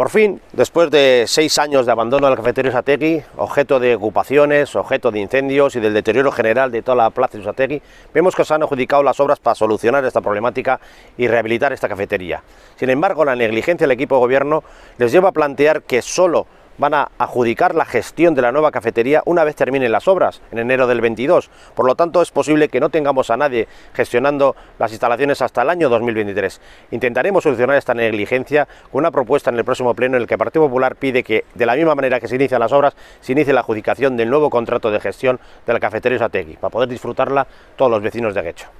Por fin, después de seis años de abandono de la cafetería Usategui, objeto de ocupaciones, objeto de incendios y del deterioro general de toda la plaza de Usategui, vemos que se han adjudicado las obras para solucionar esta problemática y rehabilitar esta cafetería. Sin embargo, la negligencia del equipo de gobierno les lleva a plantear que solo van a adjudicar la gestión de la nueva cafetería una vez terminen las obras, en enero del 22. Por lo tanto, es posible que no tengamos a nadie gestionando las instalaciones hasta el año 2023. Intentaremos solucionar esta negligencia con una propuesta en el próximo pleno en el que el Partido Popular pide que, de la misma manera que se inician las obras, se inicie la adjudicación del nuevo contrato de gestión de la cafetería Usategui, para poder disfrutarla todos los vecinos de Guecho.